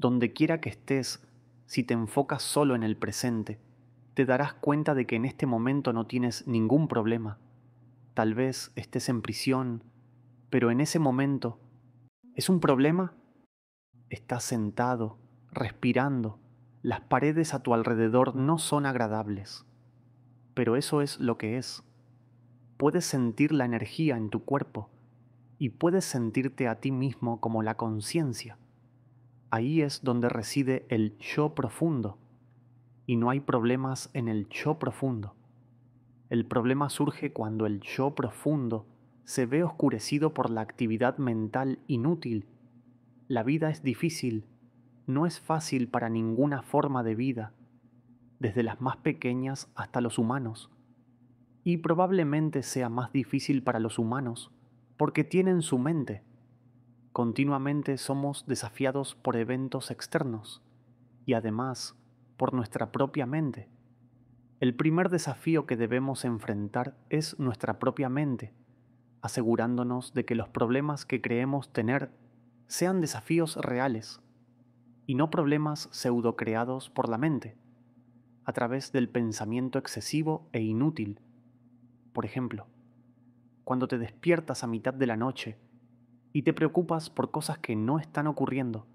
Donde quiera que estés, si te enfocas solo en el presente, te darás cuenta de que en este momento no tienes ningún problema. Tal vez estés en prisión, pero en ese momento, ¿es un problema? Estás sentado, respirando, las paredes a tu alrededor no son agradables, pero eso es lo que es. Puedes sentir la energía en tu cuerpo y puedes sentirte a ti mismo como la conciencia. Ahí es donde reside el yo profundo. Y no hay problemas en el yo profundo. El problema surge cuando el yo profundo se ve oscurecido por la actividad mental inútil. La vida es difícil, no es fácil para ninguna forma de vida, desde las más pequeñas hasta los humanos. Y probablemente sea más difícil para los humanos porque tienen su mente Continuamente somos desafiados por eventos externos y además por nuestra propia mente. El primer desafío que debemos enfrentar es nuestra propia mente, asegurándonos de que los problemas que creemos tener sean desafíos reales y no problemas pseudo creados por la mente, a través del pensamiento excesivo e inútil. Por ejemplo, cuando te despiertas a mitad de la noche y te preocupas por cosas que no están ocurriendo,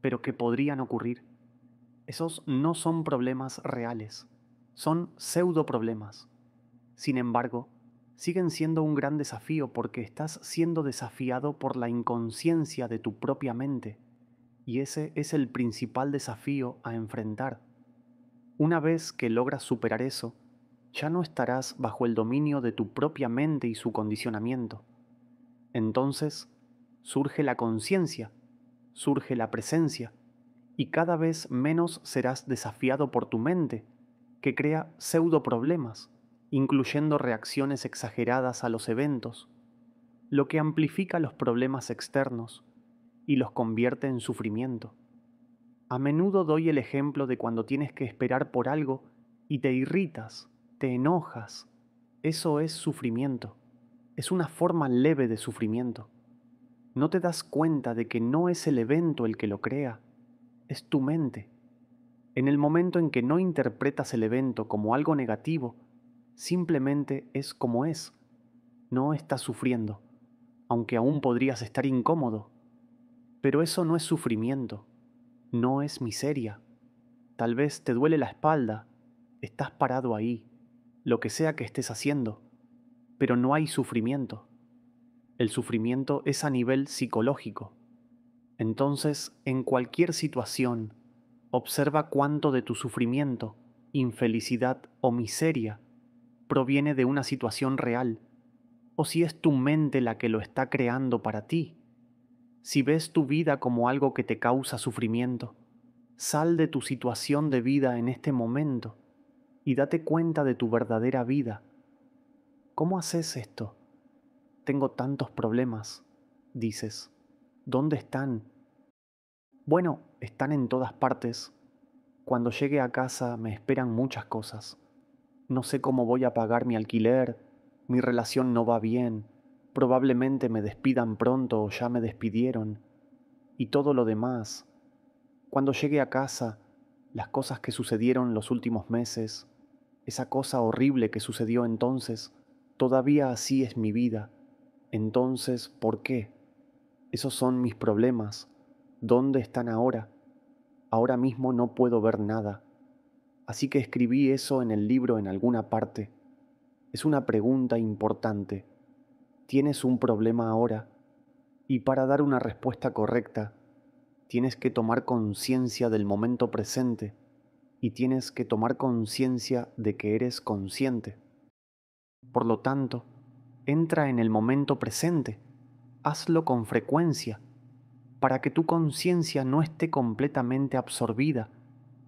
pero que podrían ocurrir. Esos no son problemas reales, son pseudo problemas. Sin embargo, siguen siendo un gran desafío porque estás siendo desafiado por la inconsciencia de tu propia mente, y ese es el principal desafío a enfrentar. Una vez que logras superar eso, ya no estarás bajo el dominio de tu propia mente y su condicionamiento. Entonces, surge la conciencia, surge la presencia, y cada vez menos serás desafiado por tu mente, que crea pseudo problemas, incluyendo reacciones exageradas a los eventos, lo que amplifica los problemas externos y los convierte en sufrimiento. A menudo doy el ejemplo de cuando tienes que esperar por algo y te irritas, te enojas. Eso es sufrimiento. Es una forma leve de sufrimiento no te das cuenta de que no es el evento el que lo crea, es tu mente. En el momento en que no interpretas el evento como algo negativo, simplemente es como es. No estás sufriendo, aunque aún podrías estar incómodo. Pero eso no es sufrimiento, no es miseria. Tal vez te duele la espalda, estás parado ahí, lo que sea que estés haciendo, pero no hay sufrimiento. El sufrimiento es a nivel psicológico. Entonces, en cualquier situación, observa cuánto de tu sufrimiento, infelicidad o miseria proviene de una situación real, o si es tu mente la que lo está creando para ti. Si ves tu vida como algo que te causa sufrimiento, sal de tu situación de vida en este momento y date cuenta de tu verdadera vida. ¿Cómo haces esto? Tengo tantos problemas, dices. ¿Dónde están? Bueno, están en todas partes. Cuando llegue a casa me esperan muchas cosas. No sé cómo voy a pagar mi alquiler, mi relación no va bien, probablemente me despidan pronto o ya me despidieron, y todo lo demás. Cuando llegué a casa, las cosas que sucedieron los últimos meses, esa cosa horrible que sucedió entonces, todavía así es mi vida, entonces, ¿por qué? Esos son mis problemas. ¿Dónde están ahora? Ahora mismo no puedo ver nada. Así que escribí eso en el libro en alguna parte. Es una pregunta importante. Tienes un problema ahora y para dar una respuesta correcta, tienes que tomar conciencia del momento presente y tienes que tomar conciencia de que eres consciente. Por lo tanto, entra en el momento presente, hazlo con frecuencia, para que tu conciencia no esté completamente absorbida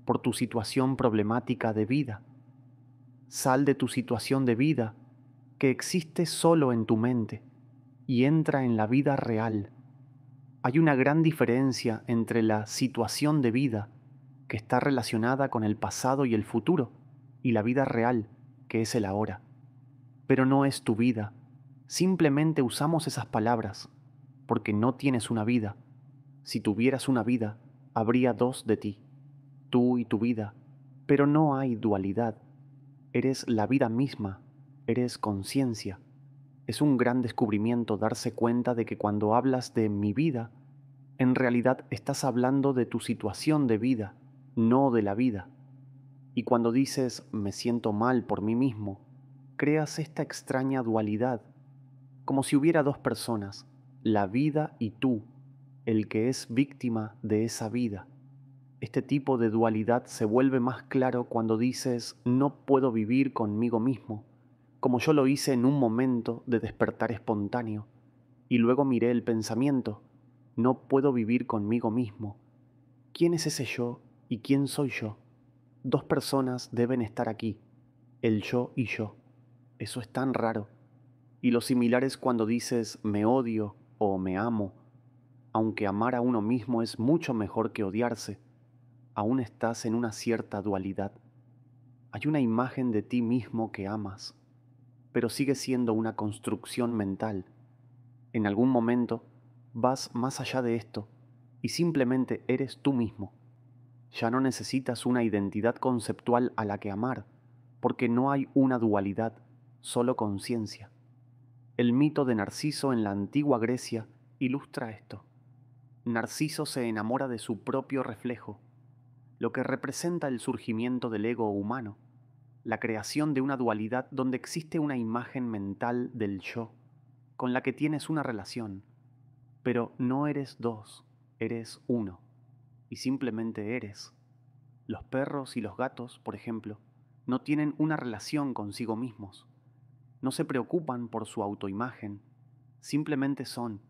por tu situación problemática de vida. Sal de tu situación de vida que existe solo en tu mente y entra en la vida real. Hay una gran diferencia entre la situación de vida, que está relacionada con el pasado y el futuro, y la vida real, que es el ahora. Pero no es tu vida, Simplemente usamos esas palabras porque no tienes una vida. Si tuvieras una vida, habría dos de ti, tú y tu vida, pero no hay dualidad. Eres la vida misma, eres conciencia. Es un gran descubrimiento darse cuenta de que cuando hablas de mi vida, en realidad estás hablando de tu situación de vida, no de la vida. Y cuando dices me siento mal por mí mismo, creas esta extraña dualidad como si hubiera dos personas, la vida y tú, el que es víctima de esa vida. Este tipo de dualidad se vuelve más claro cuando dices no puedo vivir conmigo mismo, como yo lo hice en un momento de despertar espontáneo, y luego miré el pensamiento, no puedo vivir conmigo mismo. ¿Quién es ese yo y quién soy yo? Dos personas deben estar aquí, el yo y yo. Eso es tan raro y lo similar es cuando dices me odio o me amo. Aunque amar a uno mismo es mucho mejor que odiarse, aún estás en una cierta dualidad. Hay una imagen de ti mismo que amas, pero sigue siendo una construcción mental. En algún momento vas más allá de esto y simplemente eres tú mismo. Ya no necesitas una identidad conceptual a la que amar, porque no hay una dualidad, solo conciencia. El mito de Narciso en la antigua Grecia ilustra esto. Narciso se enamora de su propio reflejo, lo que representa el surgimiento del ego humano, la creación de una dualidad donde existe una imagen mental del yo, con la que tienes una relación, pero no eres dos, eres uno, y simplemente eres. Los perros y los gatos, por ejemplo, no tienen una relación consigo mismos, no se preocupan por su autoimagen, simplemente son.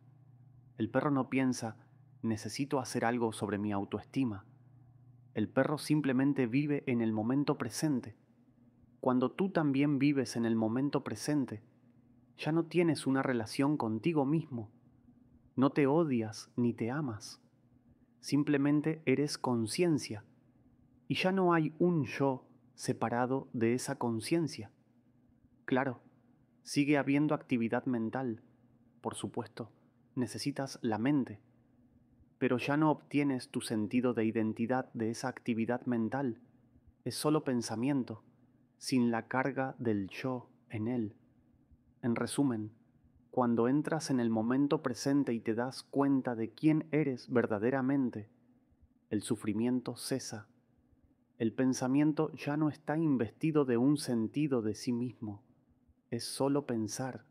El perro no piensa, necesito hacer algo sobre mi autoestima. El perro simplemente vive en el momento presente. Cuando tú también vives en el momento presente, ya no tienes una relación contigo mismo. No te odias ni te amas. Simplemente eres conciencia. Y ya no hay un yo separado de esa conciencia. Claro, Sigue habiendo actividad mental, por supuesto, necesitas la mente, pero ya no obtienes tu sentido de identidad de esa actividad mental, es solo pensamiento, sin la carga del yo en él. En resumen, cuando entras en el momento presente y te das cuenta de quién eres verdaderamente, el sufrimiento cesa. El pensamiento ya no está investido de un sentido de sí mismo es solo pensar